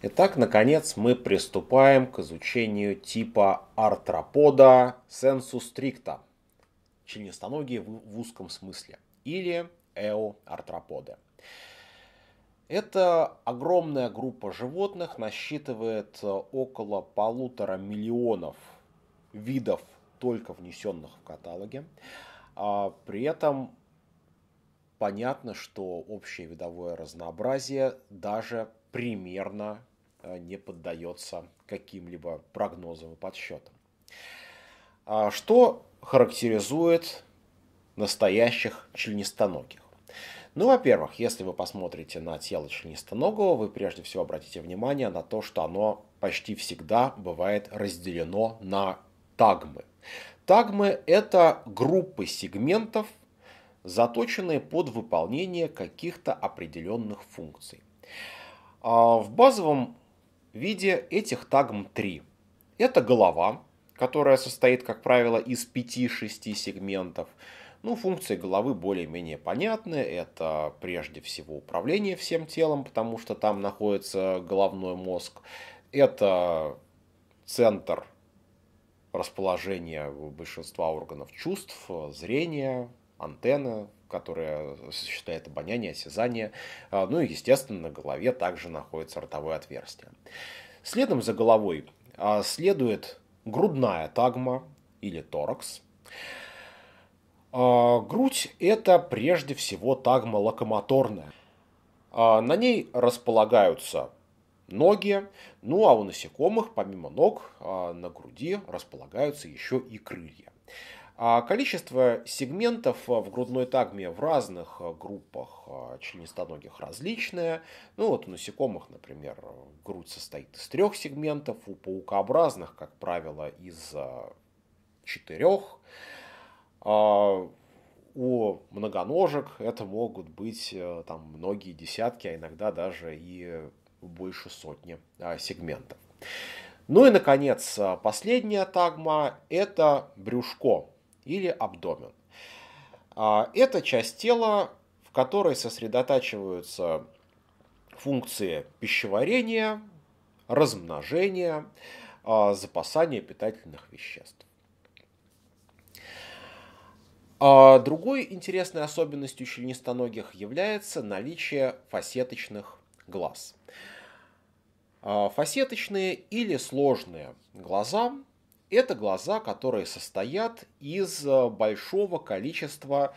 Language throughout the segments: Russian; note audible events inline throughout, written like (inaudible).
Итак, наконец мы приступаем к изучению типа артропода sensu stricto, членистоногие в узком смысле, или эоартроподы. Это огромная группа животных насчитывает э, около полутора миллионов видов, только внесенных в каталоге. А, при этом понятно, что общее видовое разнообразие даже примерно Э, не поддается каким-либо прогнозам и подсчетам. А что характеризует настоящих членистоногих? Ну, во-первых, если вы посмотрите на тело членистоногого, вы прежде всего обратите внимание на то, что оно почти всегда бывает разделено на тагмы. Тагмы – это группы сегментов, заточенные под выполнение каких-то определенных функций. А в базовом в виде этих тагм 3. Это голова, которая состоит, как правило, из 5-6 сегментов. Ну, функции головы более-менее понятны. Это прежде всего управление всем телом, потому что там находится головной мозг. Это центр расположения большинства органов чувств, зрения, антенна, которая осуществляет обоняние, осязание. А, ну и, естественно, на голове также находится ротовое отверстие. Следом за головой а, следует грудная тагма или торакс. А, грудь – это прежде всего тагма локомоторная. На ней располагаются ноги, ну а у насекомых, помимо ног, на груди располагаются еще и крылья. А количество сегментов э, в грудной тагме в разных э, группах э, членистоногих различное. Ну вот у насекомых, например, грудь состоит из трех сегментов, у паукообразных, как правило, из четырех. А, у многоножек это могут быть там многие десятки, а иногда даже и больше сотни сегментов. Ну и, наконец, последняя тагма – это брюшко или абдомен. А, это часть тела, в которой сосредотачиваются функции пищеварения, размножения, а, запасания питательных веществ. А, другой интересной особенностью членистоногих является наличие фасеточных глаз. Фасеточные или сложные глаза это глаза, которые состоят из э, большого количества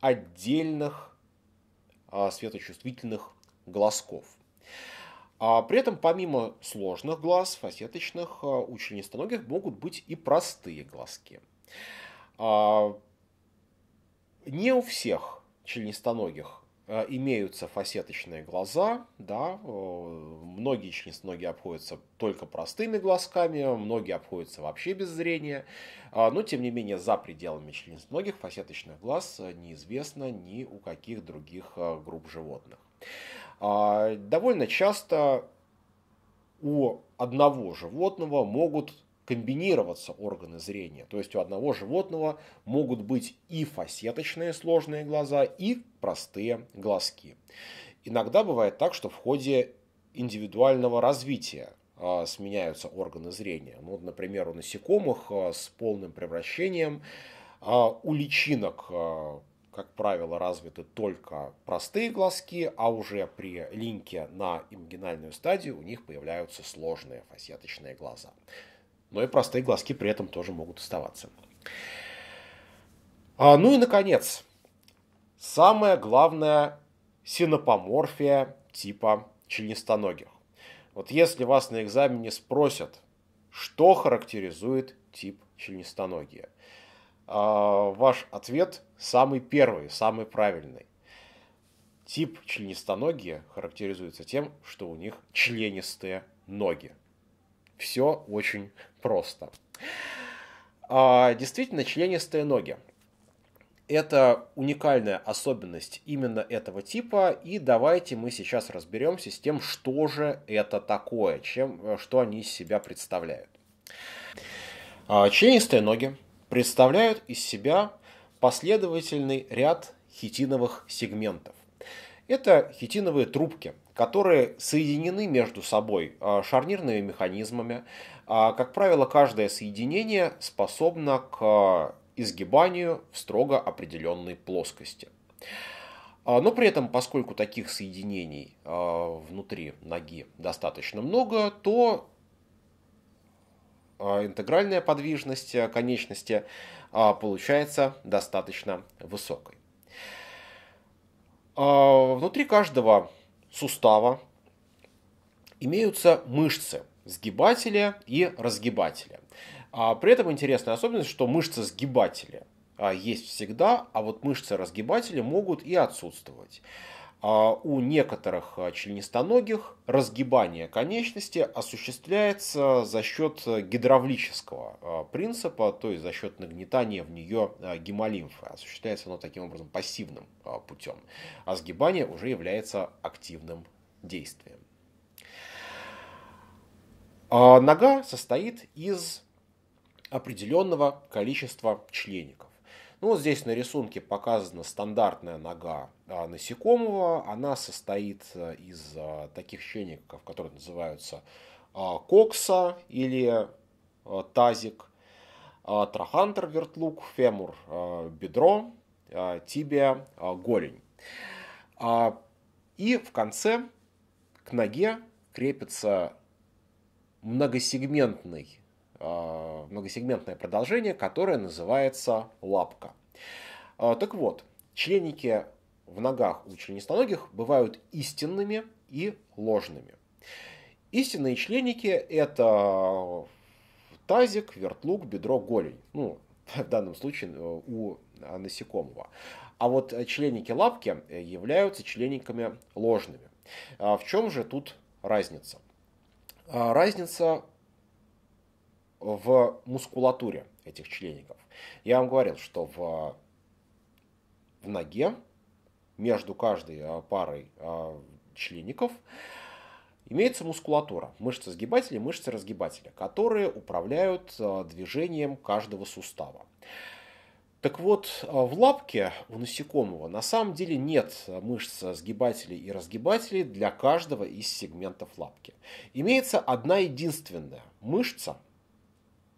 отдельных э, светочувствительных глазков. А при этом помимо сложных глаз, фасеточных, э, у членистоногих могут быть и простые глазки. А, не у всех членистоногих Э, имеются фасеточные глаза, да, э, многие членистоногие обходятся только простыми глазками, многие обходятся вообще без зрения, а, но тем не менее за пределами членистоногих фасеточных глаз э, неизвестно ни у каких других групп животных. А, довольно часто у одного животного могут комбинироваться органы зрения. То есть у одного животного могут быть и фасеточные сложные глаза, и простые глазки. Иногда бывает так, что в ходе индивидуального развития а, сменяются органы зрения. Ну, вот, например, у насекомых а, с полным превращением, а, у личинок, как правило, развиты только простые глазки, а уже при линке на имагинальную стадию у них появляются сложные фасеточные глаза но ну и простые глазки при этом тоже могут оставаться. А, ну и, наконец, самое главное – синопоморфия типа членистоногих. Вот если вас на экзамене спросят, что характеризует тип членистоногия, а, ваш ответ самый первый, самый правильный. Тип членистоногие характеризуется тем, что у них членистые ноги. Все очень просто. А, действительно, членистые ноги. Это уникальная особенность именно этого типа, и давайте мы сейчас разберемся с тем, что же это такое, чем, э, что они из себя представляют. А, членистые ноги представляют из себя последовательный ряд хитиновых сегментов. Это хитиновые трубки, которые соединены между собой а, шарнирными механизмами. А, как правило, каждое соединение способно к а, изгибанию в строго определенной плоскости. Но при этом, поскольку таких соединений внутри ноги достаточно много, то интегральная подвижность конечности получается достаточно высокой. Внутри каждого сустава имеются мышцы сгибателя и разгибателя. А при этом интересная особенность, что мышцы сгибателя а, есть всегда, а вот мышцы разгибателя могут и отсутствовать. А у некоторых а, членистоногих разгибание конечности осуществляется за счет гидравлического а, принципа, то есть за счет нагнетания в нее гемолимфы. Осуществляется оно таким образом пассивным путем, а сгибание уже является активным действием. Нога состоит из определенного количества члеников. Ну, вот здесь на рисунке показана стандартная нога а, насекомого. Она состоит э, из а, таких щеников, которые называются а, кокса или тазик, трахантер вертлук, фемур бедро, тибия голень. И в конце к ноге крепится многосегментный Э, многосегментное продолжение, которое называется лапка. Э, так вот, членики в ногах у членистоногих бывают истинными и ложными. Истинные членики – это тазик, вертлуг, бедро, голень. Ну, в данном случае э, у насекомого. А вот членики лапки являются члениками ложными. В чем же тут разница? Разница в мускулатуре этих члеников. Я вам говорил, что в, в ноге между каждой а, парой а, члеников имеется мускулатура, мышцы сгибателя, мышцы разгибателя, которые управляют а, движением каждого сустава. Так вот, в лапке у насекомого на самом деле нет мышц сгибателей и разгибателей для каждого из сегментов лапки. Имеется одна единственная мышца,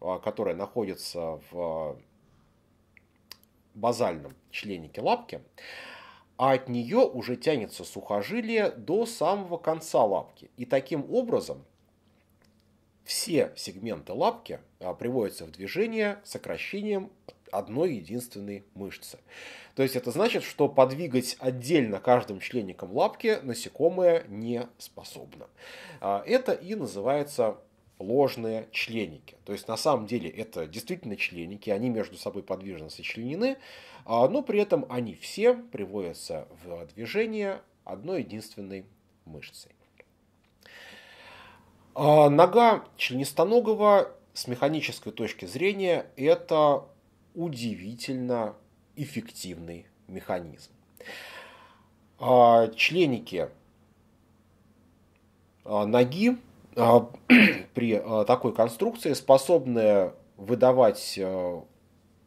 а, которая находится в а, базальном членнике лапки, а от нее уже тянется сухожилие до самого конца лапки. И таким образом все сегменты лапки а, приводятся в движение сокращением одной единственной мышцы. То есть это значит, что подвигать отдельно каждым членником лапки насекомое не способно. Это и называется ложные членники. То есть на самом деле это действительно членники, они между собой подвижно сочленены, а, но при этом они все приводятся в движение одной единственной мышцей. А, нога членистоногого с механической точки зрения это удивительно эффективный механизм. А, членники ноги а, (clears throat) при а, такой конструкции, способная выдавать э,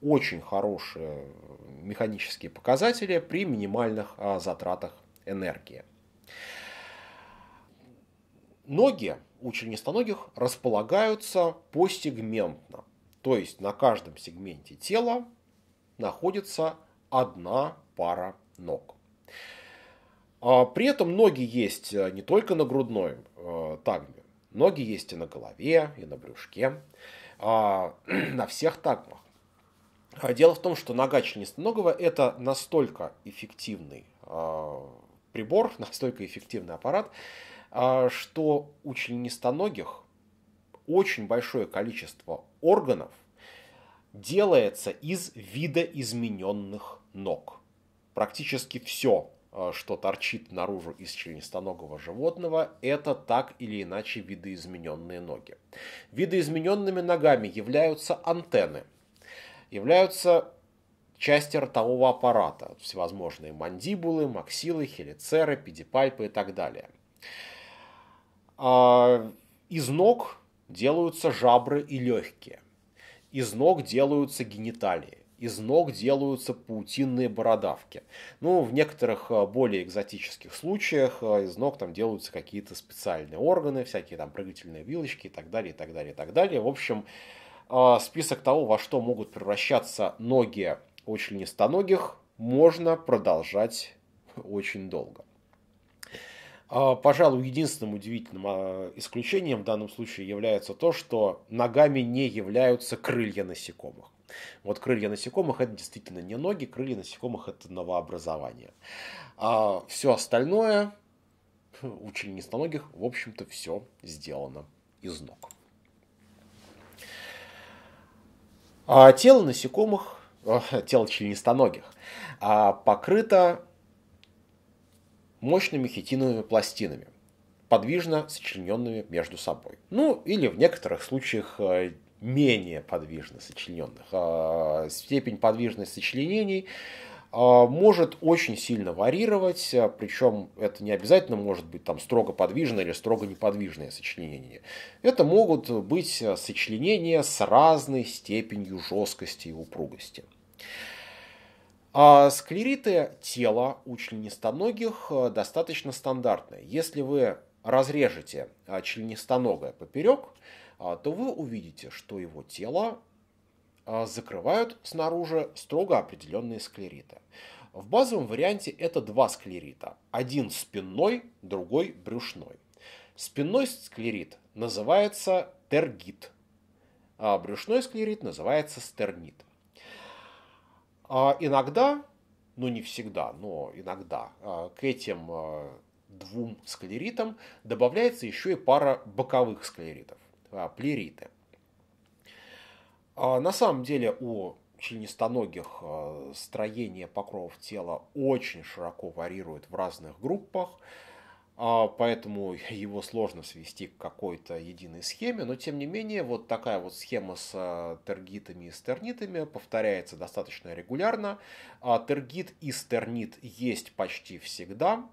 очень хорошие э, механические показатели при минимальных а, затратах энергии. Ноги у членистоногих располагаются постегментно, то есть на каждом сегменте тела находится одна пара ног. При этом ноги есть э, не только на грудной тагме, Ноги есть и на голове, и на брюшке, а, (clears throat) на всех тагмах. А, дело в том, что нога членистоногого – это настолько эффективный а, прибор, (laughs) настолько эффективный аппарат, что у членистоногих очень большое количество органов делается из видоизмененных ног. Практически все Э, что торчит наружу из членистоногого животного, это так или иначе видоизмененные ноги. Видоизмененными ногами являются антенны, являются части ротового аппарата, всевозможные мандибулы, максилы, хелицеры, педипальпы и так далее. А, из ног делаются жабры и легкие. Из ног делаются гениталии из ног делаются паутинные бородавки. Ну, в некоторых э, более экзотических случаях э, из ног там делаются какие-то специальные органы, всякие там прыгательные вилочки и так далее, и так далее, и так далее. В общем, э, список того, во что могут превращаться ноги очень членистоногих, можно продолжать (laughs) очень долго. Пожалуй, единственным удивительным исключением в данном случае является то, что ногами не являются крылья насекомых. Вот крылья насекомых это действительно не ноги, крылья насекомых это новообразование. А все остальное у членистоногих, в общем-то, все сделано из ног. А тело насекомых, тело членистоногих, а покрыто мощными хитиновыми пластинами, подвижно сочлененными между собой. Ну, или в некоторых случаях э, менее подвижно сочлененных. А, степень подвижности сочленений а, может очень сильно варьировать, а, причем это не обязательно может быть там строго подвижное или строго неподвижное сочленение. Это могут быть сочленения с разной степенью жесткости и упругости. А склериты тела у членистоногих достаточно стандартные. Если вы разрежете членистоногое поперек, а, то вы увидите, что его тело а, закрывают снаружи строго определенные склериты. В базовом варианте это два склерита. Один спинной, другой брюшной. Спинной склерит называется тергит, а брюшной склерит называется стернит. А, иногда, но ну, не всегда, но иногда к этим двум склеритам добавляется еще и пара боковых склеритов. А, плериты. А, на самом деле у членистоногих а, строение покровов тела очень широко варьирует в разных группах, поэтому его сложно свести к какой-то единой схеме, но тем не менее вот такая вот схема с тергитами и стернитами повторяется достаточно регулярно. Тергит и стернит есть почти всегда.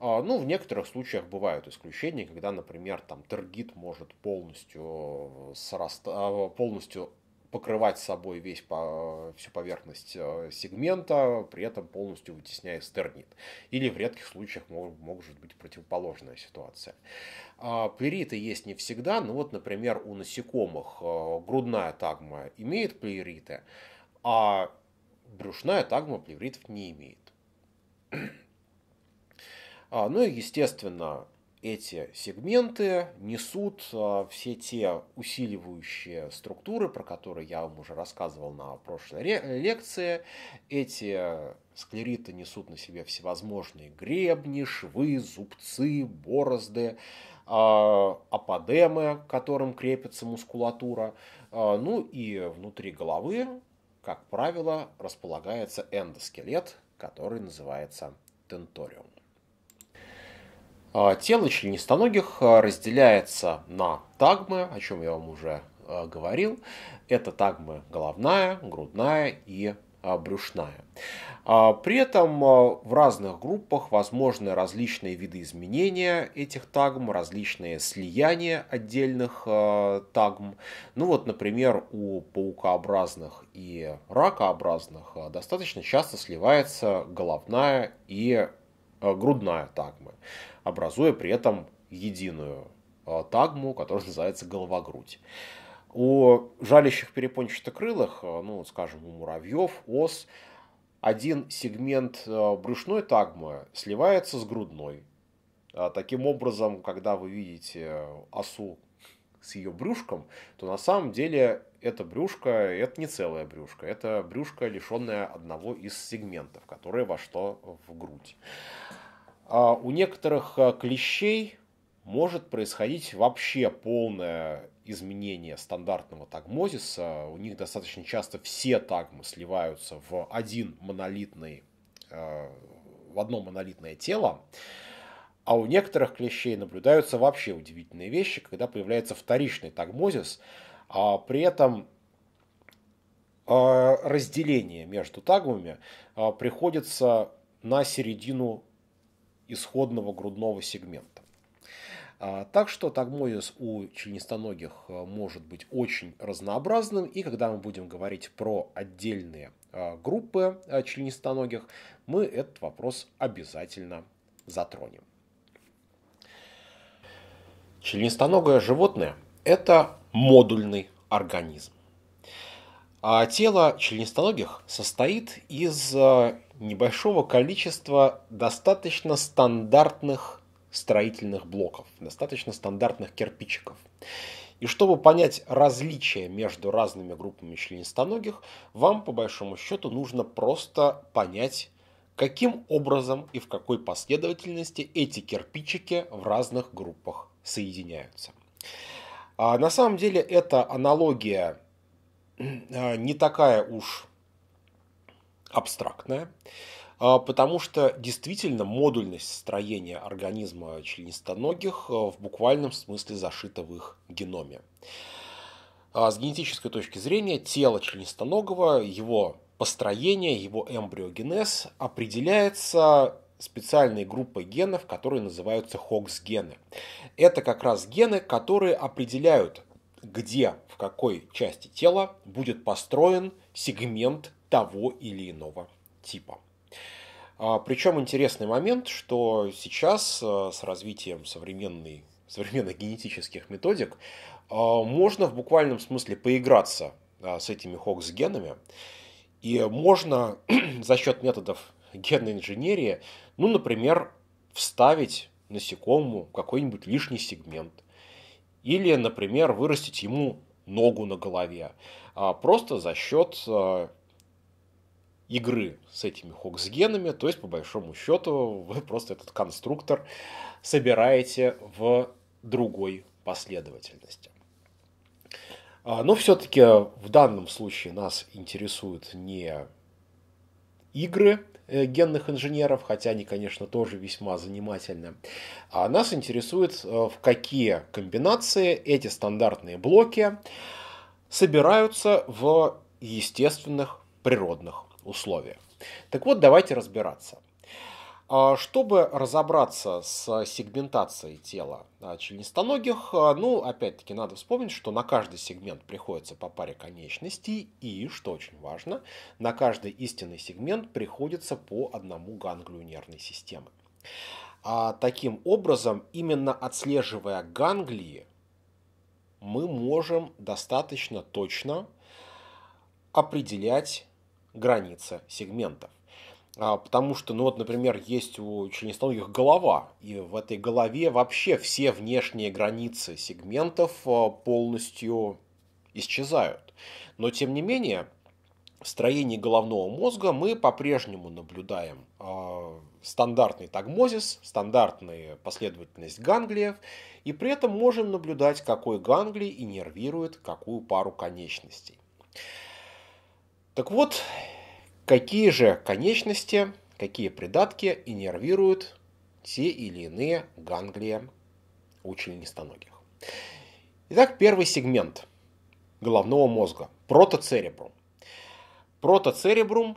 А, ну, в некоторых случаях бывают исключения, когда, например, там таргет может полностью, э, сраст... А, полностью покрывать собой весь по, всю поверхность э, сегмента, при этом полностью вытесняя стернит. Или в редких случаях мог, может быть противоположная ситуация. А, плериты есть не всегда, но вот, например, у насекомых э, грудная тагма имеет плериты, а брюшная тагма плевритов не имеет. А, ну и, естественно, эти сегменты несут а, все те усиливающие структуры, про которые я вам уже рассказывал на прошлой лекции. Эти склериты несут на себе всевозможные гребни, швы, зубцы, борозды, а, аподемы, к которым крепится мускулатура. А, ну и внутри головы, как правило, располагается эндоскелет, который называется тенториум. А, тело членистоногих а, разделяется на тагмы, о чем я вам уже а, говорил. Это тагмы головная, грудная и брюшная. При этом в разных группах возможны различные виды изменения этих тагм, различные слияния отдельных тагм. Ну вот, например, у паукообразных и ракообразных достаточно часто сливается головная и грудная тагмы образуя при этом единую э, тагму, которая называется головогрудь. У жалящих перепончатокрылых, э, ну, скажем, у муравьев, ос, один сегмент э, брюшной тагмы сливается с грудной. Таким образом, когда вы видите осу с ее брюшком, то на самом деле это брюшко, это не целое брюшко, это брюшко, лишенное одного из сегментов, которое вошло в грудь. А у некоторых э, клещей может происходить вообще полное изменение стандартного тагмозиса. У них достаточно часто все тагмы сливаются в один монолитный, э, в одно монолитное тело. А у некоторых клещей наблюдаются вообще удивительные вещи, когда появляется вторичный тагмозис, а при этом э, разделение между тагмами приходится на середину исходного грудного сегмента. А, так что тагмозис у членистоногих э, может быть очень разнообразным, и когда мы будем говорить про отдельные а, группы а, членистоногих, мы этот вопрос обязательно затронем. Членистоногое животное – это модульный организм. А тело членистоногих состоит из э, небольшого количества достаточно стандартных строительных блоков, достаточно стандартных кирпичиков. И чтобы понять различия между разными группами членистоногих, вам по большому счету нужно просто понять, каким образом и в какой последовательности эти кирпичики в разных группах соединяются. А на самом деле эта аналогия э, не такая уж абстрактная, а, потому что действительно модульность строения организма членистоногих а, в буквальном смысле зашита в их геноме. А, с генетической точки зрения тело членистоногого, его построение, его эмбриогенез определяется специальной группой генов, которые называются хокс-гены. Это как раз гены, которые определяют, где, в какой части тела будет построен сегмент того или иного типа. А, Причем интересный момент, что сейчас а, с развитием современной, современных генетических методик а, можно в буквальном смысле поиграться с этими хокс-генами, и можно (clears throat) за счет методов генной инженерии, ну, например, вставить насекомому какой-нибудь лишний сегмент, или, например, вырастить ему ногу на голове, просто за счет игры с этими хоксгенами, то есть, по большому счету, вы (laughs) просто этот конструктор собираете в другой последовательности. А, но все-таки в данном случае нас интересуют не игры э, генных инженеров, хотя они, конечно, тоже весьма занимательны. А нас интересует, э, в какие комбинации эти стандартные блоки собираются в естественных природных условия. Так вот, давайте разбираться. А, чтобы разобраться с сегментацией тела а, членистоногих, а, ну, опять-таки, надо вспомнить, что на каждый сегмент приходится по паре конечностей, и, что очень важно, на каждый истинный сегмент приходится по одному ганглию нервной системы. А таким образом, именно отслеживая ганглии, мы можем достаточно точно определять границы сегментов. А, потому что, ну вот, например, есть у членистоногих голова, и в этой голове вообще все внешние границы сегментов а, полностью исчезают. Но, тем не менее, в строении головного мозга мы по-прежнему наблюдаем а, стандартный тагмозис, стандартную последовательность ганглиев, и при этом можем наблюдать, какой ганглий иннервирует какую пару конечностей. Так вот, какие же конечности, какие придатки иннервируют те или иные ганглии у членистоногих. Итак, первый сегмент головного мозга – протоцеребрум. Протоцеребрум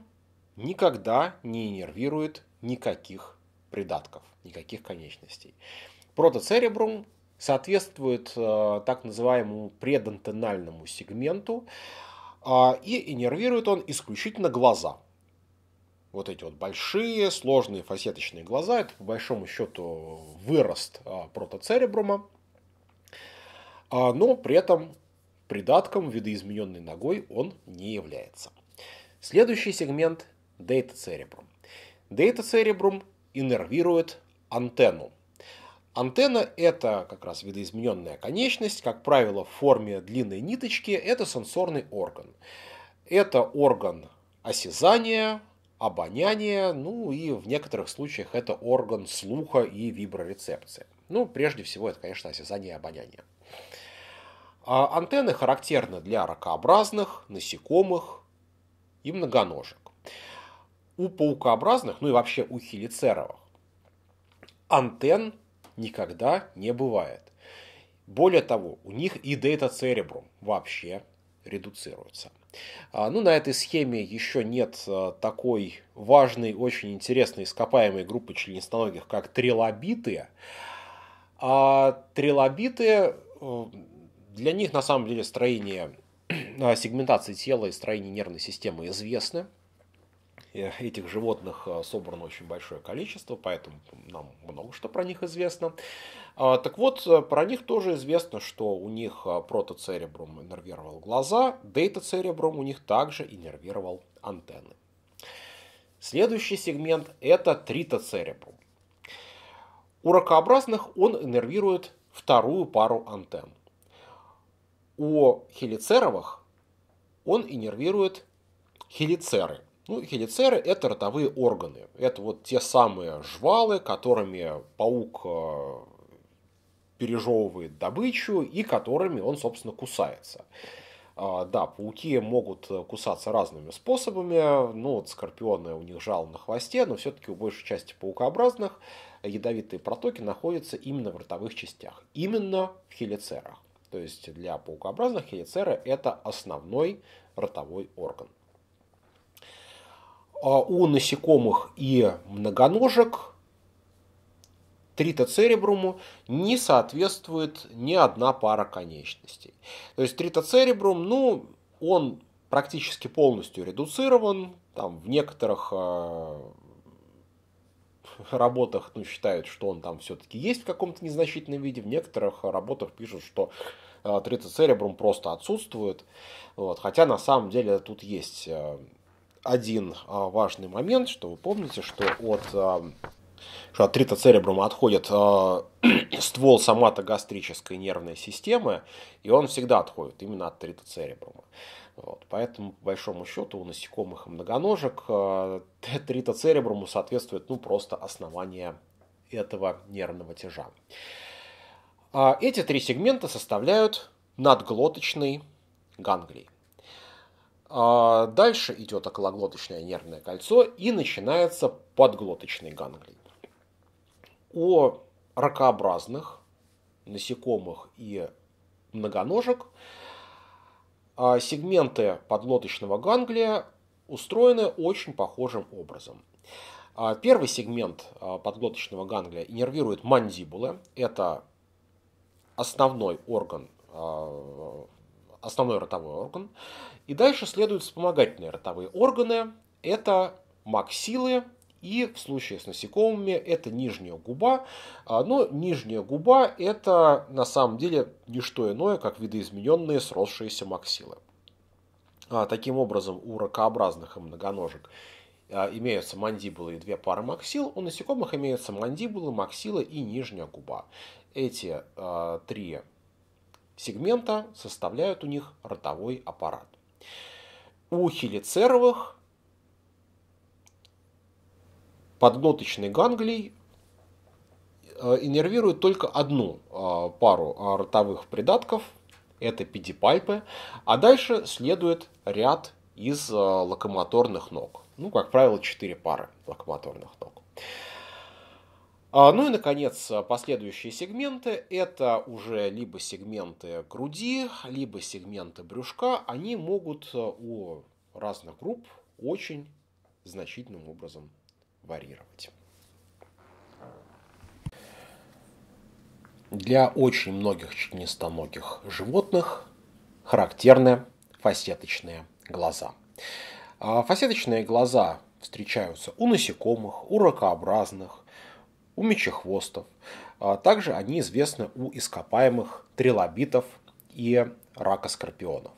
никогда не иннервирует никаких придатков, никаких конечностей. Протоцеребрум соответствует э, так называемому предантенальному сегменту, а, и иннервирует он исключительно глаза. Вот эти вот большие, сложные фасеточные глаза, это по большому счету вырост а, протоцеребрума, а, но при этом придатком видоизмененной ногой он не является. Следующий сегмент – дейта церебрум. Дейта церебрум иннервирует антенну – Антенна – это как раз видоизмененная конечность, как правило, в форме длинной ниточки. Это сенсорный орган. Это орган осязания, обоняния, ну и в некоторых случаях это орган слуха и виброрецепции. Ну, прежде всего, это, конечно, осязание и обоняние. А антенны характерны для ракообразных, насекомых и многоножек. У паукообразных, ну и вообще у хелицеровых, антенн никогда не бывает. Более того, у них и дейта церебрум вообще редуцируется. А, ну, на этой схеме еще нет а, такой важной, очень интересной ископаемой группы членистоногих, как трилобиты. А трилобиты, э, для них на самом деле строение (clears throat) а, сегментации тела и строение нервной системы известны. Э, этих животных э, собрано очень большое количество, поэтому нам много что про них известно. А, так вот, э, про них тоже известно, что у них протоцеребрум иннервировал глаза, дейтоцеребрум у них также иннервировал антенны. Следующий сегмент – это тритоцеребрум. У ракообразных он иннервирует вторую пару антенн. У хелицеровых он иннервирует хелицеры – ну, хелицеры – это ротовые органы. Это вот те самые жвалы, которыми паук э, пережевывает добычу и которыми он, собственно, кусается. А, да, пауки могут кусаться разными способами. Ну, вот скорпионы у них жал на хвосте, но все-таки у большей части паукообразных ядовитые протоки находятся именно в ротовых частях. Именно в хелицерах. То есть для паукообразных хелицеры – это основной ротовой орган. А у насекомых и многоножек тритоцеребруму не соответствует ни одна пара конечностей. То есть тритоцеребрум, ну, он практически полностью редуцирован, там в некоторых а, работах ну, считают, что он там все-таки есть в каком-то незначительном виде, в некоторых работах пишут, что э, тритоцеребрум просто отсутствует, вот, хотя на самом деле тут есть... Э, один а, важный момент, что вы помните, что от, а, что от тритоцеребрума отходит а, (clears throat) ствол соматогастрической нервной системы, и он всегда отходит именно от тритоцеребрума. Вот, поэтому, по большому счету, у насекомых и многоножек тритоцеребруму соответствует ну, просто основание этого нервного тяжа. Эти три сегмента составляют надглоточный ганглий. А дальше идет окологлоточное нервное кольцо и начинается подглоточный ганглий. У ракообразных насекомых и многоножек а, сегменты подглоточного ганглия устроены очень похожим образом. А, первый сегмент подглоточного ганглия иннервирует мандибулы. Это основной орган основной ротовой орган. И дальше следуют вспомогательные ротовые органы. Это максилы, и в случае с насекомыми это нижняя губа. А, но нижняя губа это на самом деле не что иное, как видоизмененные сросшиеся максилы. А, таким образом, у ракообразных и многоножек а, имеются мандибулы и две пары максил, у насекомых имеются мандибулы, максилы и нижняя губа. Эти э, три сегмента составляют у них ротовой аппарат. У хелицеровых подглоточный ганглий э, иннервирует только одну э, пару э, ротовых придатков, это педипальпы, а дальше следует ряд из локомоторных ног. Ну, как правило, четыре пары локомоторных ног. А, ну и, наконец, последующие сегменты – это уже либо сегменты груди, либо сегменты брюшка. Они могут э, у разных групп очень значительным образом варьировать. Для очень многих членистоногих животных характерны фасеточные глаза. А, фасеточные глаза встречаются у насекомых, у ракообразных, у мечехвостов. А также они известны у ископаемых трилобитов и рака скорпионов.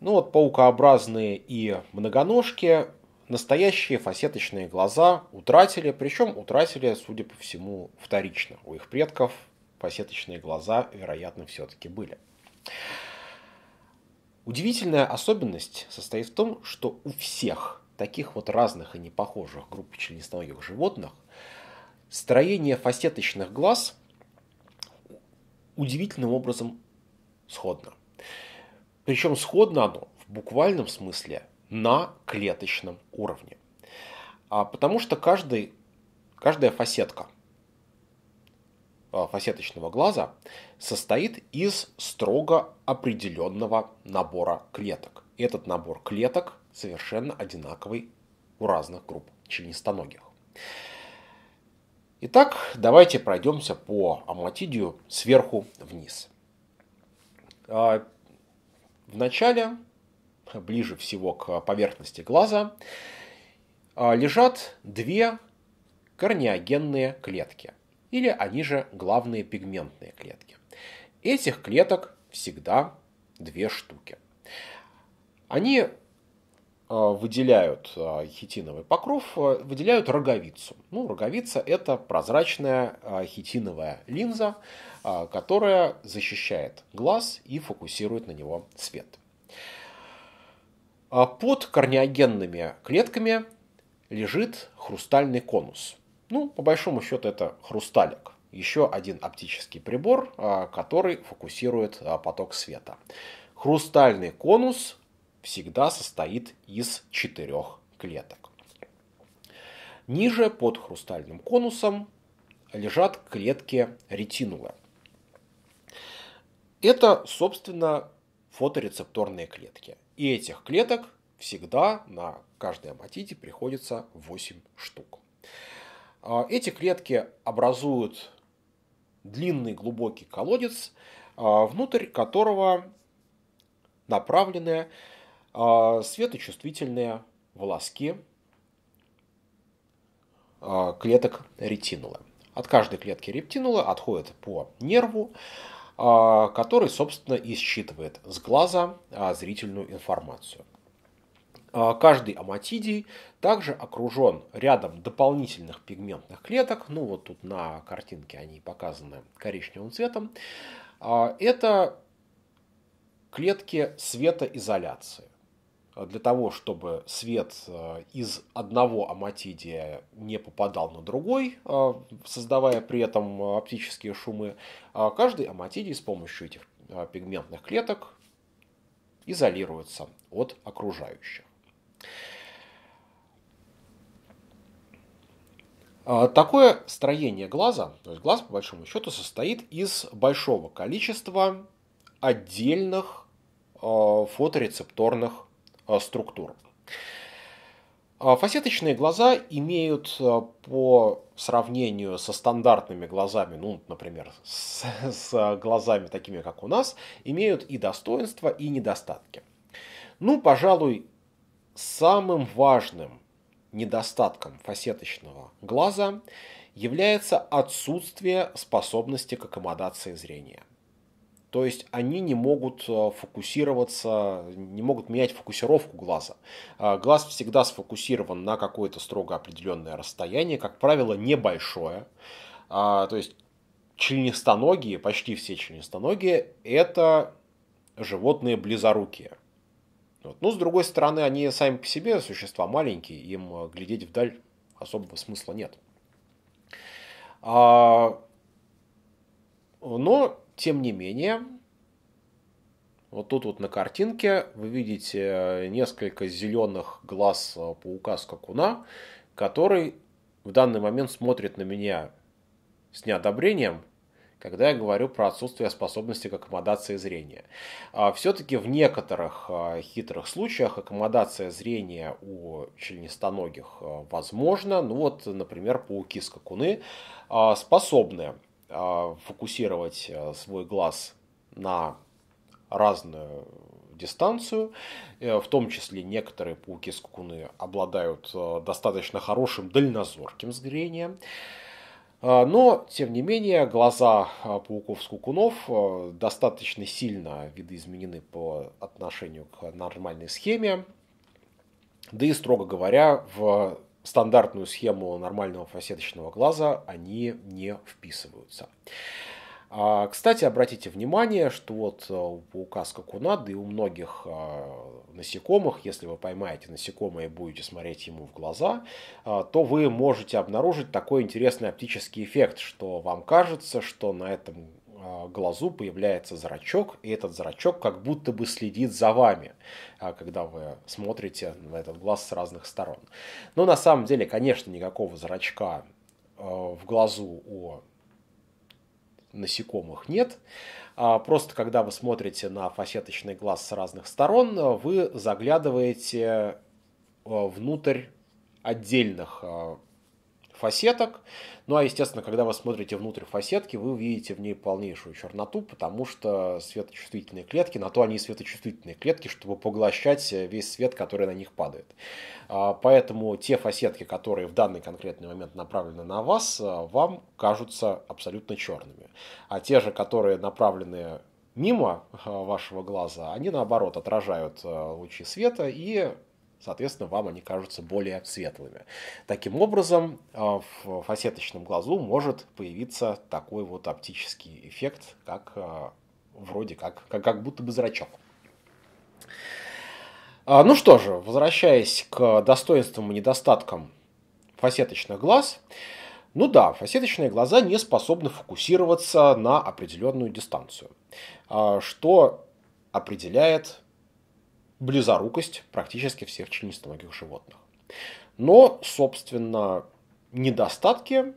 Ну вот паукообразные и многоножки настоящие фасеточные глаза утратили, причем утратили, судя по всему, вторично. У их предков фасеточные глаза, вероятно, все-таки были. Удивительная особенность состоит в том, что у всех таких вот разных и непохожих групп членистоногих животных – строение фасеточных глаз удивительным образом сходно. Причем сходно оно в буквальном смысле на клеточном уровне. А потому что каждый, каждая фасетка а, фасеточного глаза состоит из строго определенного набора клеток. И этот набор клеток совершенно одинаковый у разных групп членистоногих. Итак, давайте пройдемся по амматидию сверху вниз. А, в начале, ближе всего к поверхности глаза, а, лежат две корнеогенные клетки, или они же главные пигментные клетки. Этих клеток всегда две штуки. Они Э, выделяют э, хитиновый покров, э, выделяют роговицу. Ну, роговица – это прозрачная хитиновая линза, которая защищает глаз и фокусирует на него свет. Под корнеогенными клетками лежит хрустальный конус. Ну, по большому счету, это хрусталик. Еще один оптический прибор, который фокусирует поток света. Хрустальный конус всегда состоит из четырех клеток. Ниже под хрустальным конусом лежат клетки ретинула. Это, собственно, фоторецепторные клетки. И этих клеток всегда на каждой аматите приходится 8 штук. А, эти клетки образуют длинный глубокий колодец, а, внутрь которого направлены а, светочувствительные волоски а, клеток ретинулы. От каждой клетки рептинулы отходит по нерву, а, который, собственно, и считывает с глаза зрительную информацию. Каждый аматидий также окружен рядом дополнительных пигментных клеток. Ну вот тут на картинке они показаны коричневым цветом. Это клетки светоизоляции. А для того, чтобы свет э, из одного аматидия не попадал на другой, э, создавая при этом э, оптические шумы, каждый аматидий с помощью этих пигментных клеток изолируется от окружающих. А такое строение глаза, то есть глаз по большому счету состоит из большого количества отдельных фоторецепторных Э, структур. А, фасеточные глаза имеют э, по сравнению со стандартными глазами, ну, например, с, с э, глазами такими, как у нас, имеют и достоинства, и недостатки. Ну, пожалуй, самым важным недостатком фасеточного глаза является отсутствие способности к аккомодации зрения. То есть они не могут э, фокусироваться, не могут менять фокусировку глаза. А, глаз всегда сфокусирован на какое-то строго определенное расстояние, как правило, небольшое. А, то есть членистоногие, почти все членистоногие, это животные близорукие. Вот. Но ну, с другой стороны, они сами по себе существа маленькие, им э, глядеть вдаль особого смысла нет. А, но тем не менее, вот тут вот на картинке вы видите э, несколько зеленых глаз э, паука-скакуна, который в данный момент смотрит на меня с неодобрением, когда я говорю про отсутствие способности к аккомодации зрения. А Все-таки в некоторых э, хитрых случаях аккомодация зрения у членистоногих возможна. Ну вот, например, пауки-скакуны способны а, фокусировать э, свой глаз на разную дистанцию. Э, в том числе некоторые пауки-скакуны обладают э, достаточно хорошим дальнозорким зрением. Но, тем не менее, глаза пауков-скукунов достаточно сильно видоизменены по отношению к нормальной схеме. Да и, строго говоря, в стандартную схему нормального фасеточного глаза они не вписываются. А, кстати, обратите внимание, что вот э, у паука скакуна, да и у многих а, насекомых, если вы поймаете насекомое и будете смотреть ему в глаза, а, то вы можете обнаружить такой интересный оптический эффект, что вам кажется, что на этом а, глазу появляется зрачок, и этот зрачок как будто бы следит за вами, а, когда вы смотрите на этот глаз с разных сторон. Но на самом деле, конечно, никакого зрачка а, в глазу у насекомых нет. Просто когда вы смотрите на фасеточный глаз с разных сторон, вы заглядываете внутрь отдельных фасеток. Ну а естественно, когда вы смотрите внутрь фасетки, вы увидите в ней полнейшую черноту, потому что светочувствительные клетки, на то они и светочувствительные клетки, чтобы поглощать э, весь свет, который на них падает. А, поэтому те фасетки, которые в данный конкретный момент направлены на вас, э, вам кажутся абсолютно черными. А те же, которые направлены мимо э, вашего глаза, они наоборот отражают лучи света и Соответственно, вам они кажутся более светлыми. Таким образом, а, в фасеточном глазу может появиться такой вот оптический эффект, как а, вроде как, как, как будто бы зрачок. А, ну что же, возвращаясь к достоинствам и недостаткам фасеточных глаз, ну да, фасеточные глаза не способны фокусироваться на определенную дистанцию, что определяет близорукость практически всех членистоногих животных. Но, собственно, недостатки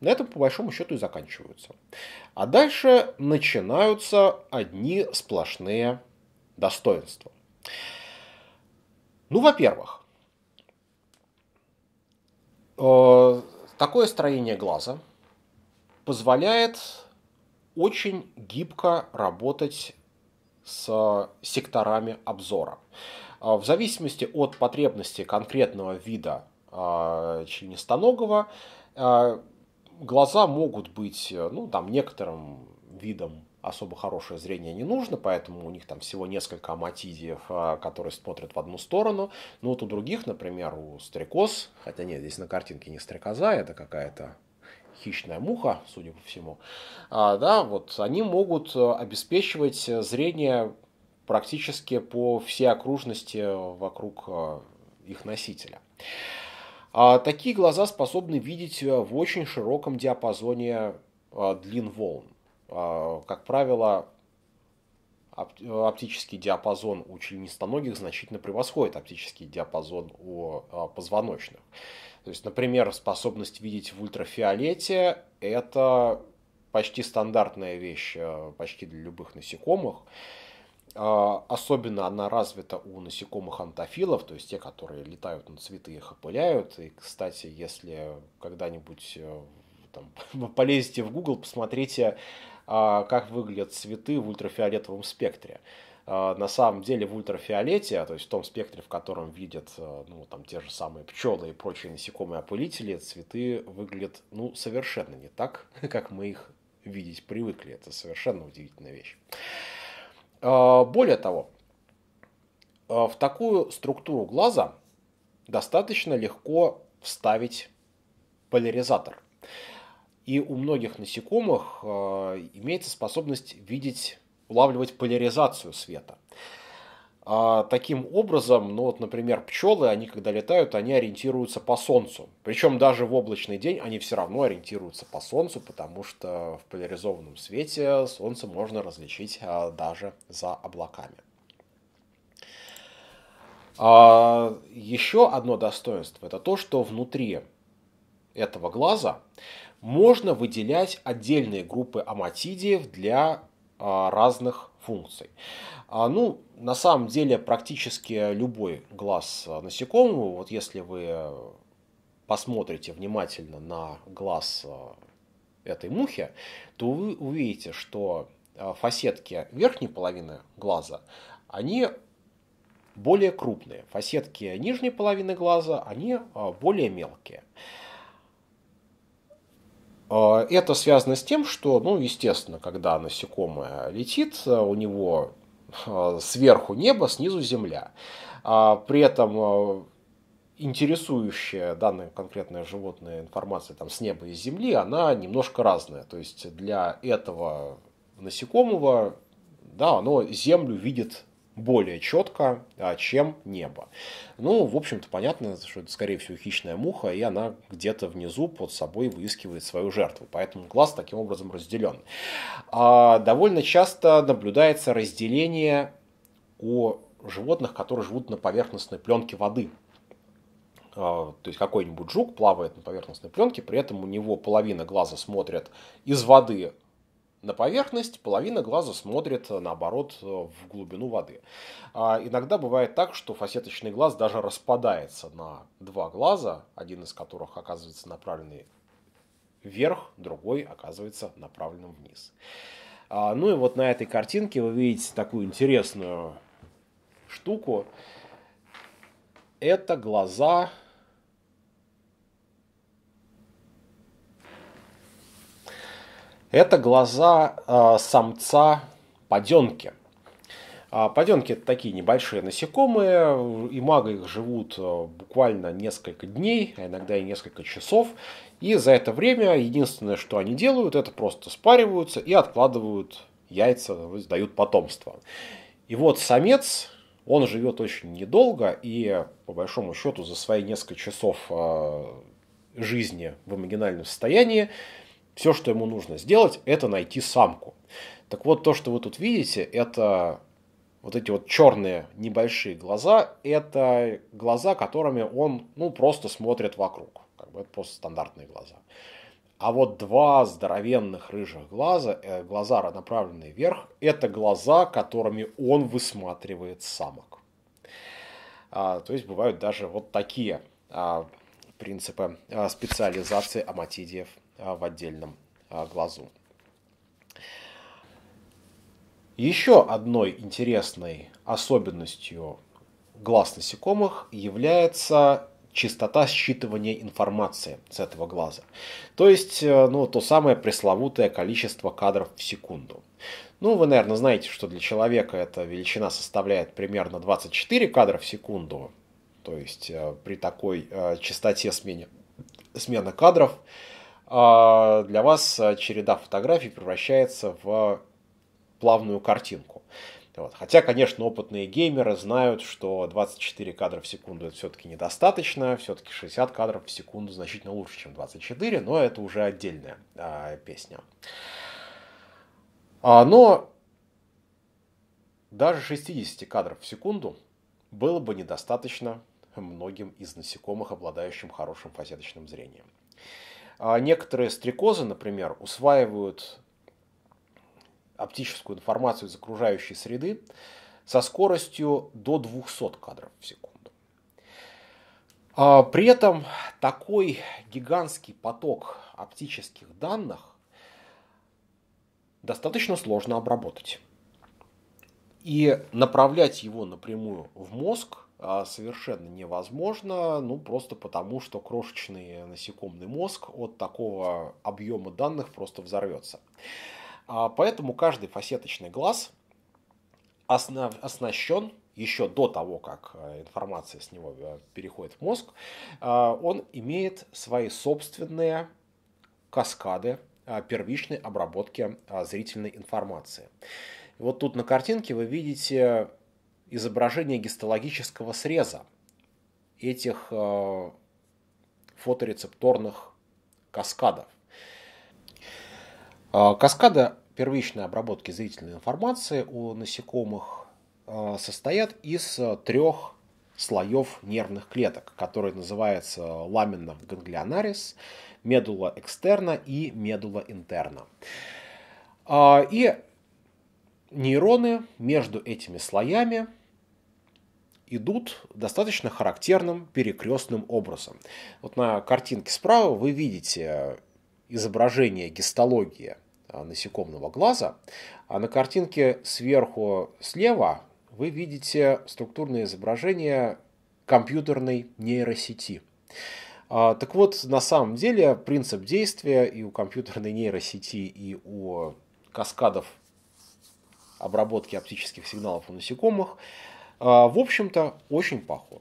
на этом, по большому счету, и заканчиваются. А дальше начинаются одни сплошные достоинства. Ну, во-первых, э, такое строение глаза позволяет очень гибко работать с секторами обзора. А, в зависимости от потребности конкретного вида а, членистоногого, а, глаза могут быть, ну, там, некоторым видом особо хорошее зрение не нужно, поэтому у них там всего несколько аматидиев, которые смотрят в одну сторону. Но вот у других, например, у стрекоз, хотя нет, здесь на картинке не стрекоза, это какая-то хищная муха, судя по всему, а, да, вот они могут э, обеспечивать э, зрение практически по всей окружности э, вокруг их носителя. А, такие глаза способны видеть в очень широком диапазоне длин волн. А, как правило, Э, оптический диапазон у членистоногих значительно превосходит оптический диапазон у э, позвоночных. То есть, например, способность видеть в ультрафиолете – это почти стандартная вещь э, почти для любых насекомых. Особенно она развита у насекомых антофилов, то есть те, которые летают на цветы, и их опыляют. И, кстати, если когда-нибудь там, (laughs) полезете в Google, посмотрите а, как выглядят цветы в ультрафиолетовом спектре а, на самом деле в ультрафиолете, а, то есть в том спектре, в котором видят ну, там, те же самые пчелы и прочие насекомые-опылители, цветы выглядят ну, совершенно не так, (laughs) как мы их видеть привыкли. Это совершенно удивительная вещь. Более того, в такую структуру глаза достаточно легко вставить поляризатор – и у многих насекомых э, имеется способность видеть, улавливать поляризацию света. А, таким образом, ну вот, например, пчелы, они когда летают, они ориентируются по солнцу. Причем даже в облачный день они все равно ориентируются по солнцу, потому что в поляризованном свете солнце можно различить а, даже за облаками. А, еще одно достоинство это то, что внутри этого глаза можно выделять отдельные группы аматидиев для а, разных функций. А, ну, на самом деле, практически любой глаз насекомого, вот если вы посмотрите внимательно на глаз а, этой мухи, то вы увидите, что фасетки верхней половины глаза, они более крупные. Фасетки нижней половины глаза, они более мелкие. А, это связано с тем, что, ну, естественно, когда насекомое летит, э, у него э, сверху небо, снизу земля. А, при этом э, интересующая данное конкретное животное информация там, с неба и с земли, она немножко разная. То есть для этого насекомого да, оно землю видит более четко, а чем небо. Ну, в общем-то, понятно, что это, скорее всего, хищная муха, и она где-то внизу под собой выискивает свою жертву. Поэтому глаз таким образом разделен. А, довольно часто наблюдается разделение у животных, которые живут на поверхностной пленке воды а, то есть какой-нибудь жук плавает на поверхностной пленке, при этом у него половина глаза смотрит из воды на поверхность, половина глаза смотрит, э, наоборот, э, в глубину воды. А иногда бывает так, что фасеточный глаз даже распадается на два глаза, один из которых оказывается направленный вверх, другой оказывается направленным вниз. А, ну и вот на этой картинке вы видите такую интересную штуку. Это глаза Это глаза э, самца паденки. А паденки это такие небольшие насекомые, и мага их живут а, буквально несколько дней, а иногда и несколько часов. И за это время единственное, что они делают, это просто спариваются и откладывают яйца, сдают потомство. И вот самец, он живет очень недолго, и по большому счету за свои несколько часов а, жизни в имагинальном состоянии все, что ему нужно сделать, это найти самку. Так вот, то, что вы тут видите, это вот эти вот черные небольшие глаза, это глаза, которыми он, ну, просто смотрит вокруг. Как бы это просто стандартные глаза. А вот два здоровенных рыжих глаза, э, глаза направленные вверх, это глаза, которыми он высматривает самок. А, то есть бывают даже вот такие а, принципы а, специализации аматидиев а, в отдельном а, глазу. Еще одной интересной особенностью глаз насекомых является частота считывания информации с этого глаза. То есть, э, ну, то самое пресловутое количество кадров в секунду. Ну, вы, наверное, знаете, что для человека эта величина составляет примерно 24 кадра в секунду. То есть, э, при такой э, частоте смены кадров – а, для вас а, череда фотографий превращается в плавную картинку. Вот. Хотя, конечно, опытные геймеры знают, что 24 кадра в секунду это все-таки недостаточно, все-таки 60 кадров в секунду значительно лучше, чем 24, но это уже отдельная э, песня. А, но даже 60 кадров в секунду было бы недостаточно многим из насекомых, обладающим хорошим фасеточным зрением. А некоторые стрекозы, например, усваивают оптическую информацию из окружающей среды со скоростью до 200 кадров в секунду. А при этом такой гигантский поток оптических данных достаточно сложно обработать. И направлять его напрямую в мозг а, совершенно невозможно, ну просто потому, что крошечный насекомый мозг от такого объема данных просто взорвется. А, поэтому каждый фасеточный глаз оснащен еще до того, как э, информация с него э, переходит в мозг, а, он имеет свои собственные каскады первичной обработки зрительной информации. Вот тут на картинке вы видите изображение гистологического среза этих э, фоторецепторных каскадов. Э, каскады первичной обработки зрительной информации у насекомых э, состоят из трех слоев нервных клеток, которые называются ламинов ганглионарис, медула экстерна и медула интерна. И нейроны между этими слоями идут достаточно характерным перекрестным образом. Вот на картинке справа вы видите изображение гистологии а, насекомого глаза, а на картинке сверху слева вы видите структурное изображение компьютерной нейросети. А, так вот, на самом деле принцип действия и у компьютерной нейросети, и у каскадов обработки оптических сигналов у насекомых – а, в общем-то, очень похож.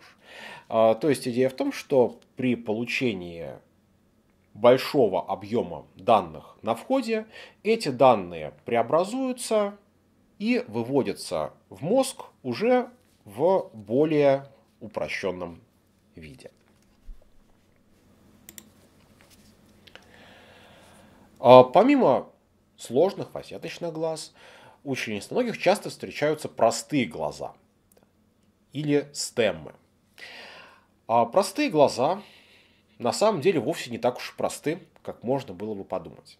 А, то есть идея в том, что при получении большого объема данных на входе, эти данные преобразуются и выводятся в мозг уже в более упрощенном виде. А, помимо сложных фасеточных глаз, у членистоногих часто встречаются простые глаза – или стеммы. А простые глаза на самом деле вовсе не так уж просты, как можно было бы подумать.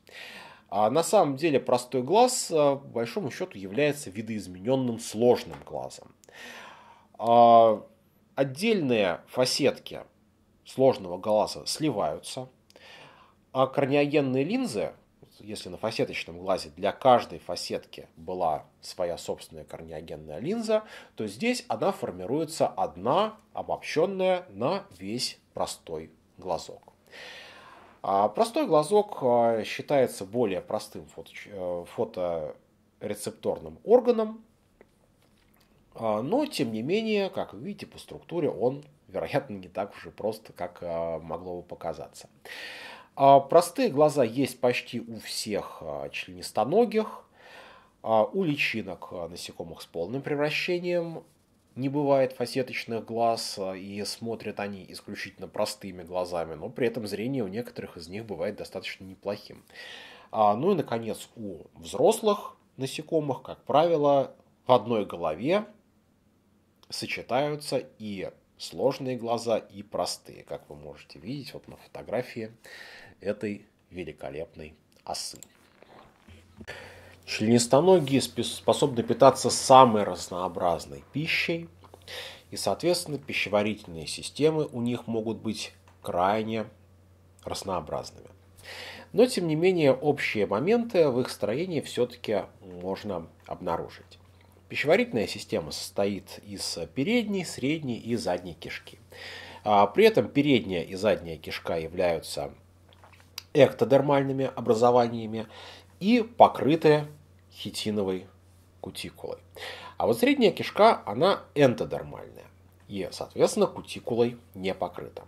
А на самом деле простой глаз, э, по большому счету, является видоизмененным сложным глазом. А отдельные фасетки сложного глаза сливаются, а краниогенные линзы если на фасеточном глазе для каждой фасетки была своя собственная корнеогенная линза, то здесь она формируется одна, обобщенная на весь простой глазок. А простой глазок а, считается более простым фото, э, фоторецепторным органом, а, но, тем не менее, как вы видите, по структуре он, вероятно, не так уж и просто, как а, могло бы показаться. А простые глаза есть почти у всех а, членистоногих, а у личинок насекомых с полным превращением, не бывает фасеточных глаз, и смотрят они исключительно простыми глазами, но при этом зрение у некоторых из них бывает достаточно неплохим. Ну и, наконец, у взрослых насекомых, как правило, в одной голове сочетаются и сложные глаза и простые, как вы можете видеть вот на фотографии этой великолепной осы. Членистоногие способны питаться самой разнообразной пищей, и, соответственно, пищеварительные системы у них могут быть крайне разнообразными. Но, тем не менее, общие моменты в их строении все-таки можно обнаружить. Пищеварительная система состоит из передней, средней и задней кишки. А, при этом передняя и задняя кишка являются эктодермальными образованиями и покрыты хитиновой кутикулой. А вот средняя кишка, она эндодермальная и, соответственно, кутикулой не покрыта.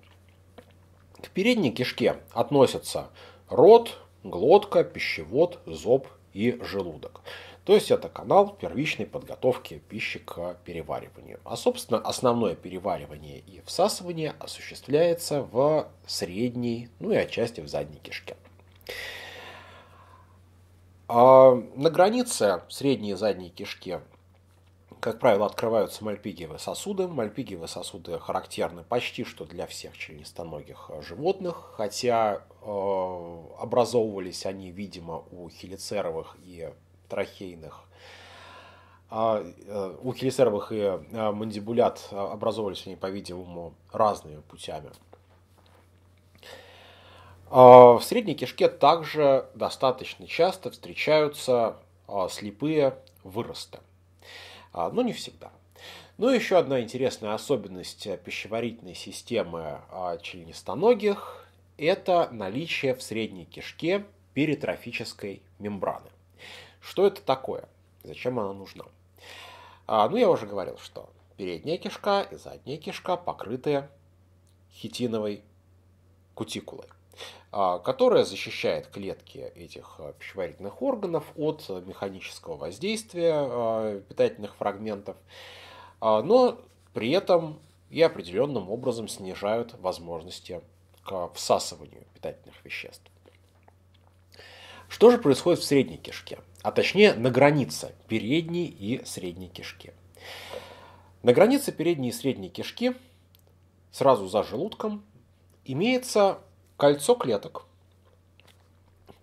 К передней кишке относятся рот, глотка, пищевод, зоб и желудок. То есть это канал первичной подготовки пищи к перевариванию. А собственно основное переваривание и всасывание осуществляется в средней, ну и отчасти в задней кишке. А на границе средней и задней кишки как правило, открываются мальпигиевые сосуды. Мальпигиевые сосуды характерны почти что для всех членистоногих животных, хотя э, образовывались они, видимо, у хелицеровых и трахейных. А, э, у хелисервых и э, мандибулят э, образовывались они, по-видимому, разными путями. А, в средней кишке также достаточно часто встречаются а, слепые выросты. Но не всегда. Ну и еще одна интересная особенность пищеварительной системы членистоногих – это наличие в средней кишке перитрофической мембраны. Что это такое? Зачем она нужна? А, ну, я уже говорил, что передняя кишка и задняя кишка покрыты хитиновой кутикулой, а, которая защищает клетки этих а, пищеварительных органов от механического воздействия а, питательных фрагментов, но при этом и определенным образом снижают возможности к всасыванию питательных веществ. Что же происходит в средней кишке? а точнее на границе передней и средней кишки. На границе передней и средней кишки, сразу за желудком, имеется кольцо клеток,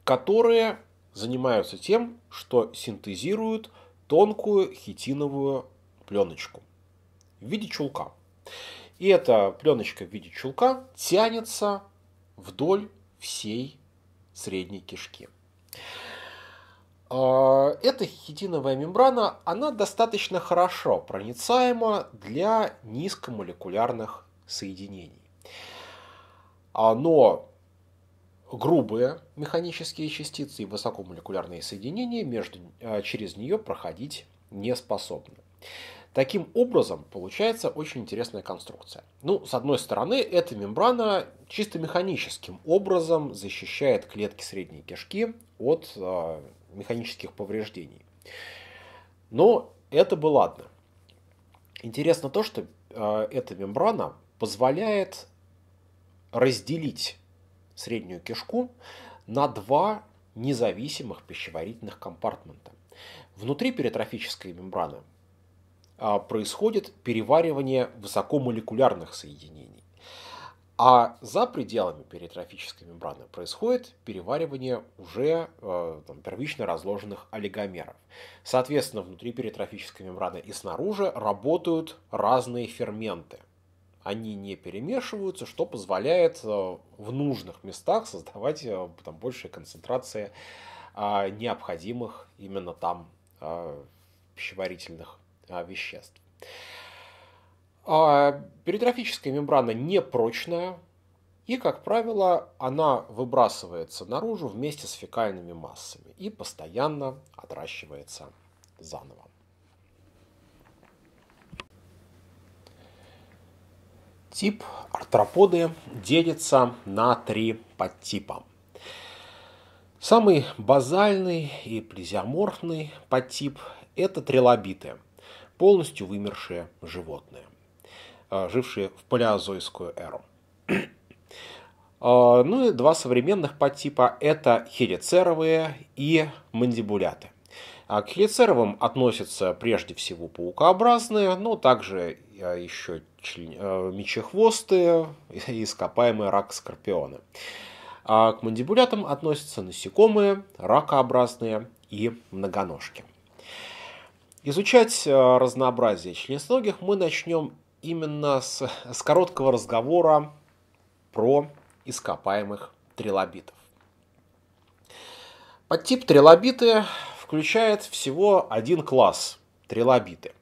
которые занимаются тем, что синтезируют тонкую хитиновую пленочку в виде чулка. И эта пленочка в виде чулка тянется вдоль всей средней кишки. Э, эта хитиновая мембрана, она достаточно хорошо проницаема для низкомолекулярных соединений. Но грубые механические частицы и высокомолекулярные соединения между, э, через нее проходить не способны. Таким образом, получается очень интересная конструкция. Ну, с одной стороны, эта мембрана чисто механическим образом защищает клетки средней кишки от э, механических повреждений. Но это было ладно. Интересно то, что э, эта мембрана позволяет разделить среднюю кишку на два независимых пищеварительных компартмента. Внутри перитрофической мембраны а, происходит переваривание высокомолекулярных соединений. А за пределами перитрофической мембраны происходит переваривание уже э, там, первично разложенных олигомеров. Соответственно, внутри перитрофической мембраны и снаружи работают разные ферменты. Они не перемешиваются, что позволяет э, в нужных местах создавать э, там, большие концентрации э, а, необходимых именно там э, пищеварительных э, веществ. А перитрофическая мембрана непрочная, и, как правило, она выбрасывается наружу вместе с фекальными массами и постоянно отращивается заново. Тип артроподы делится на три подтипа. Самый базальный и плезиоморфный подтип – это трилобиты, полностью вымершие животные. Э, жившие в палеозойскую эру. (clears throat) Э, ну и два современных подтипа – это хелицеровые и мандибуляты. А к хелицеровым относятся прежде всего паукообразные, но также э, еще мечехвостые и ископаемые рак-скорпионы. А к мандибулятам относятся насекомые, ракообразные и многоножки. Изучать разнообразие членистоногих мы начнем именно с, с короткого разговора про ископаемых трилобитов. Подтип трилобиты включает всего один класс – трилобиты.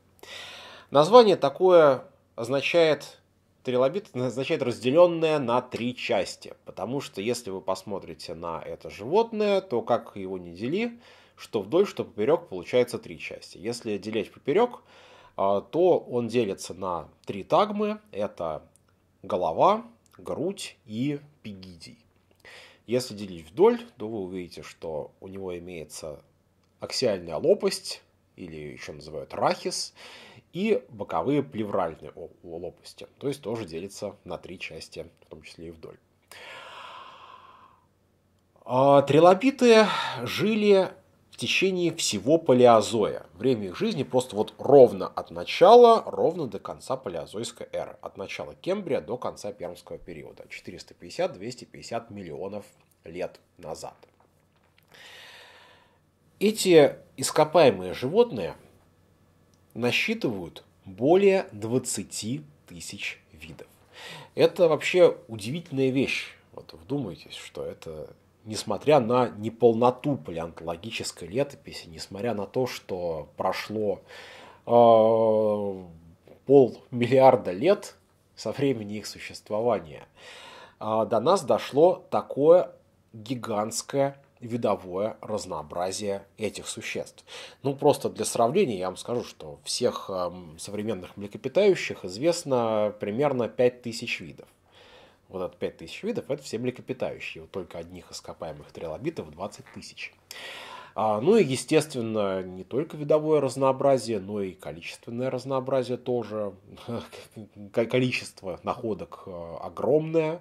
Название такое означает трилобит означает разделенное на три части, потому что если вы посмотрите на это животное, то как его не дели, что вдоль, что поперек, получается три части. Если делить поперек – а, то он делится на три тагмы. Это голова, грудь и пигидий. Если делить вдоль, то вы увидите, что у него имеется аксиальная лопасть, или еще называют рахис, и боковые плевральные лопасти. То есть тоже делится на три части, в том числе и вдоль. А, Трилобиты жили течение всего палеозоя. Время их жизни просто вот ровно от начала, ровно до конца палеозойской эры. От начала Кембрия до конца Пермского периода. 450-250 миллионов лет назад. Эти ископаемые животные насчитывают более 20 тысяч видов. Это вообще удивительная вещь. Вот вдумайтесь, что это несмотря на неполноту палеонтологической летописи, несмотря на то, что прошло э, полмиллиарда лет со времени их существования, э, до нас дошло такое гигантское видовое разнообразие этих существ. Ну, просто для сравнения я вам скажу, что всех э, современных млекопитающих известно примерно 5000 видов вот это 5000 видов, это все млекопитающие. Вот только одних ископаемых трилобитов 20 тысяч. А, ну и, естественно, не только видовое разнообразие, но и количественное разнообразие тоже. (laughs) Количество находок э, огромное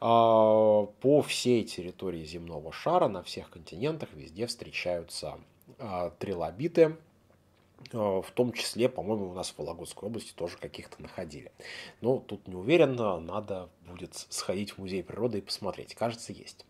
а, по всей территории земного шара, на всех континентах, везде встречаются а, трилобиты – Э, в том числе, по-моему, у нас в Вологодской области тоже каких-то находили. Но тут не уверен, надо будет сходить в музей природы и посмотреть. Кажется, есть.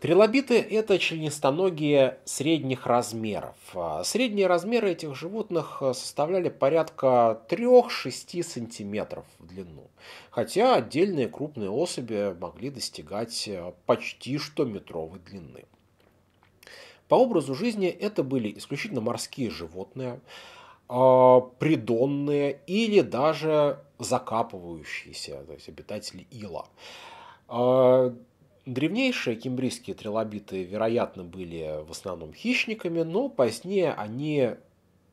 Трилобиты – это членистоногие средних размеров. Э, средние размеры этих животных э, составляли порядка 3-6 сантиметров в длину, хотя отдельные крупные особи могли достигать почти что метровой длины – по образу жизни это были исключительно морские животные, а, придонные или даже закапывающиеся, то есть обитатели ила. А, древнейшие кембрийские трилобиты, вероятно, были в основном хищниками, но позднее они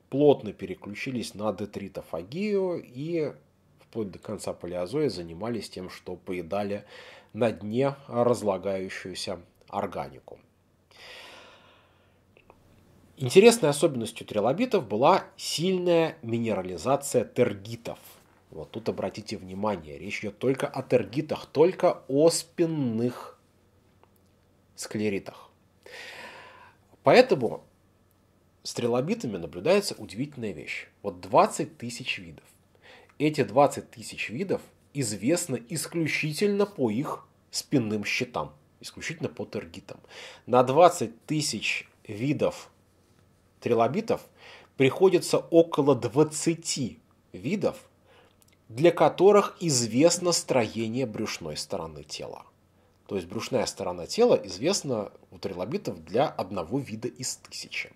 плотно переключились на детритофагию и вплоть до конца палеозоя занимались тем, что поедали на дне разлагающуюся органику. Интересной особенностью трилобитов была сильная минерализация тергитов. Вот тут обратите внимание, речь идет только о тергитах, только о спинных склеритах. Поэтому с трилобитами наблюдается удивительная вещь. Вот 20 тысяч видов. Эти 20 тысяч видов известны исключительно по их спинным щитам, исключительно по тергитам. На 20 тысяч видов трилобитов приходится около 20 видов, для которых известно строение брюшной стороны тела. То есть брюшная сторона тела известна у трилобитов для одного вида из тысячи.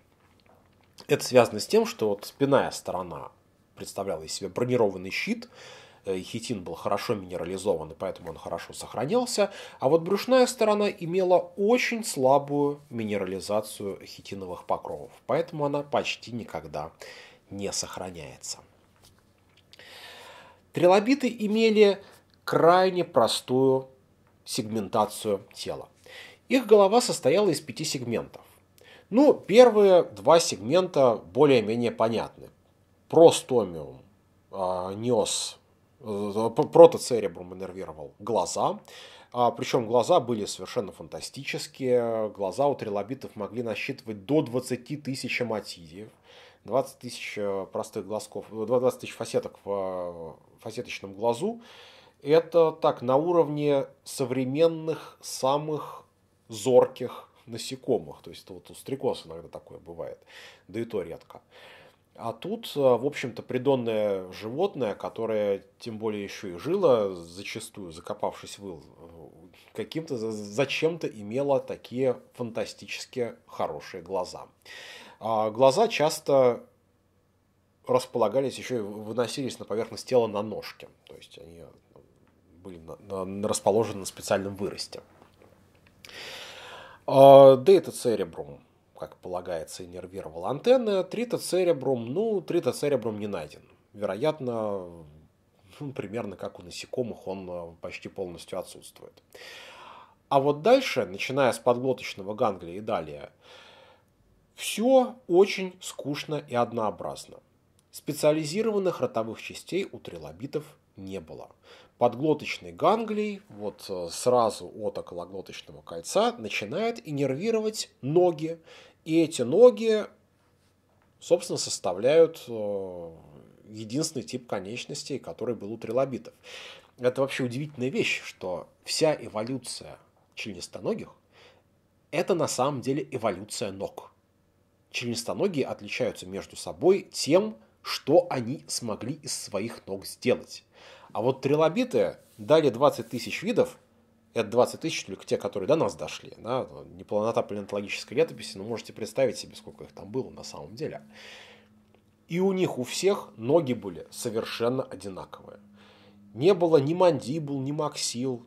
Это связано с тем, что вот спинная сторона представляла из себя бронированный щит – Э, хитин был хорошо минерализован, и поэтому он хорошо сохранялся, а вот брюшная сторона имела очень слабую минерализацию хитиновых покровов, поэтому она почти никогда не сохраняется. Трилобиты имели крайне простую сегментацию тела. Их голова состояла из пяти сегментов. Ну, первые два сегмента более-менее понятны. Простомиум э, а, нес Э, протоцеребрум иннервировал глаза. А, причем глаза были совершенно фантастические. Глаза у трилобитов могли насчитывать до 20 тысяч матидиев. 20 тысяч э, простых глазков, 20 э, тысяч фасеток в фасеточном глазу. Это так, на уровне современных самых зорких насекомых. То есть это вот у стрекоз иногда такое бывает, да и то редко. А тут, э, в общем-то, придонное животное, которое тем более еще и жило, зачастую закопавшись выл, э, каким-то зачем-то имело такие фантастически хорошие глаза. А глаза часто располагались еще и выносились на поверхность тела на ножке. То есть они э, были расположены на специальном выросте. А, да, это церебрум как полагается, иннервировал антенны, тритоцеребрум, ну, тритоцеребрум не найден. Вероятно, ну, примерно как у насекомых, он э, почти полностью отсутствует. А вот дальше, начиная с подглоточного ганглия и далее, все очень скучно и однообразно. Специализированных ротовых частей у трилобитов не было. Подглоточный ганглий, вот э, сразу от окологлоточного кольца, начинает иннервировать ноги, и эти ноги, собственно, составляют э, единственный тип конечностей, который был у трилобитов. Это вообще удивительная вещь, что вся эволюция членистоногих – это на самом деле эволюция ног. Членистоногие отличаются между собой тем, что они смогли из своих ног сделать. А вот трилобиты дали 20 тысяч видов, это 20 тысяч только те, которые до нас дошли. Да? Неполнота палеонтологической летописи, но можете представить себе, сколько их там было на самом деле. И у них у всех ноги были совершенно одинаковые. Не было ни мандибул, ни максил.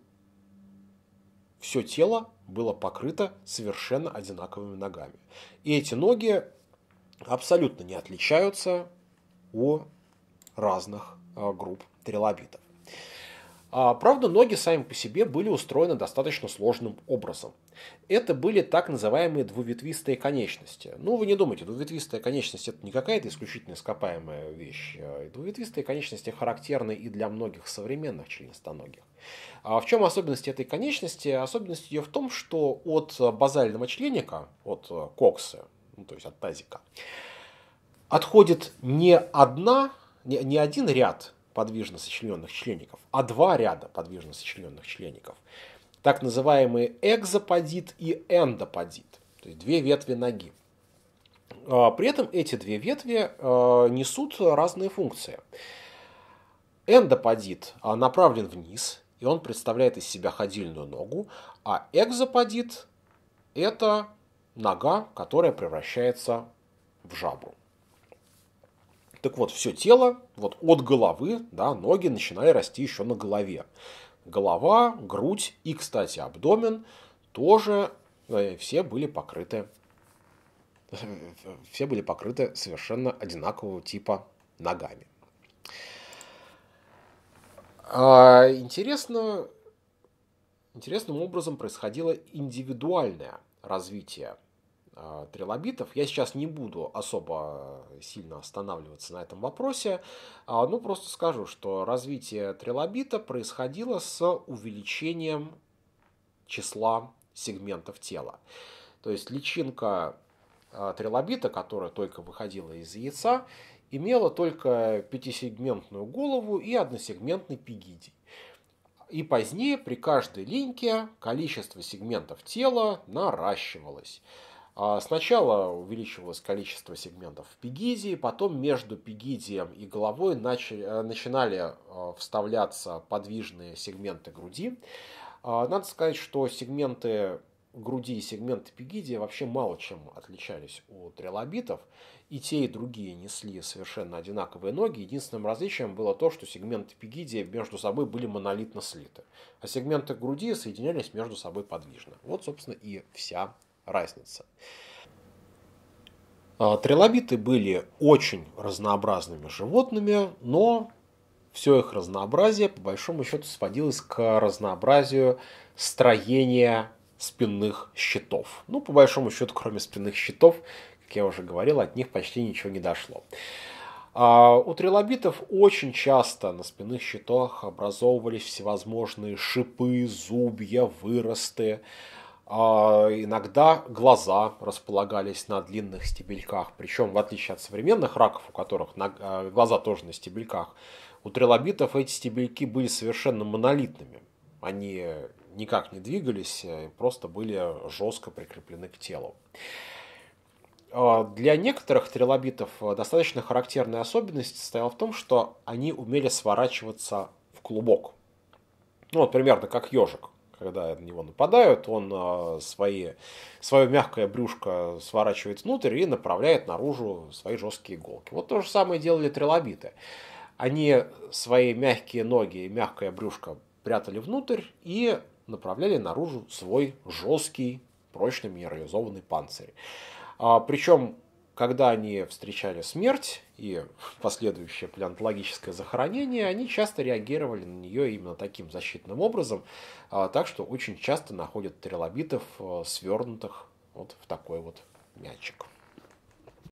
Все тело было покрыто совершенно одинаковыми ногами. И эти ноги абсолютно не отличаются у разных э, групп трилобитов. А, правда, ноги сами по себе были устроены достаточно сложным образом. Это были так называемые двуветвистые конечности. Ну, вы не думайте, двуветвистая конечность – это не какая-то исключительно ископаемая вещь. А двуветвистые конечности характерны и для многих современных членистоногих. А в чем особенность этой конечности? Особенность ее в том, что от базального членика, от э, кокса, ну, то есть от тазика, отходит не одна, не один ряд подвижно сочлененных члеников, а два ряда подвижно сочлененных члеников. Так называемые экзоподит и эндоподит, то есть две ветви ноги. А, при этом эти две ветви а, несут разные функции. Эндоподит а, направлен вниз, и он представляет из себя ходильную ногу, а экзоподит – это нога, которая превращается в жабу. Так вот, все тело вот от головы, да, ноги начинали расти еще на голове. Голова, грудь и, кстати, абдомен тоже э, все были покрыты (laughs) все были покрыты совершенно одинакового типа ногами. А, интересно, интересным образом происходило индивидуальное развитие а, трилобитов. Я сейчас не буду особо сильно останавливаться на этом вопросе, а, ну просто скажу, что развитие трилобита происходило с увеличением числа сегментов тела. То есть личинка а, трилобита, которая только выходила из яйца, имела только пятисегментную голову и односегментный пигидий. И позднее при каждой линьке количество сегментов тела наращивалось. А сначала увеличивалось количество сегментов в Пегидии, потом между Пегидием и головой э, начинали э, вставляться подвижные сегменты груди. А, надо сказать, что сегменты груди и сегменты Пегидия вообще мало чем отличались у трилобитов. И те, и другие несли совершенно одинаковые ноги. Единственным различием было то, что сегменты Пегидия между собой были монолитно слиты, а сегменты груди соединялись между собой подвижно. Вот, собственно, и вся разница. А, трилобиты были очень разнообразными животными, но все их разнообразие по большому счету сводилось к разнообразию строения спинных щитов. Ну, по большому счету, кроме спинных щитов, как я уже говорил, от них почти ничего не дошло. А, у трилобитов очень часто на спинных щитах образовывались всевозможные шипы, зубья, выросты. А иногда глаза располагались на длинных стебельках, причем в отличие от современных раков, у которых э, глаза тоже на стебельках, у трилобитов эти стебельки были совершенно монолитными. Они никак не двигались, э, просто были жестко прикреплены к телу. А для некоторых трилобитов э, достаточно характерная особенность состояла в том, что они умели сворачиваться в клубок. Ну, вот примерно как ежик когда на него нападают, он а, свои, свое мягкое брюшко сворачивает внутрь и направляет наружу свои жесткие иголки. Вот то же самое делали трилобиты. Они свои мягкие ноги и мягкое брюшко прятали внутрь и направляли наружу свой жесткий, прочный, минерализованный панцирь. А, причем когда они встречали смерть и (laughs) последующее палеонтологическое захоронение, они часто реагировали на нее именно таким защитным образом, а, так что очень часто находят трилобитов, э, свернутых вот в такой вот мячик.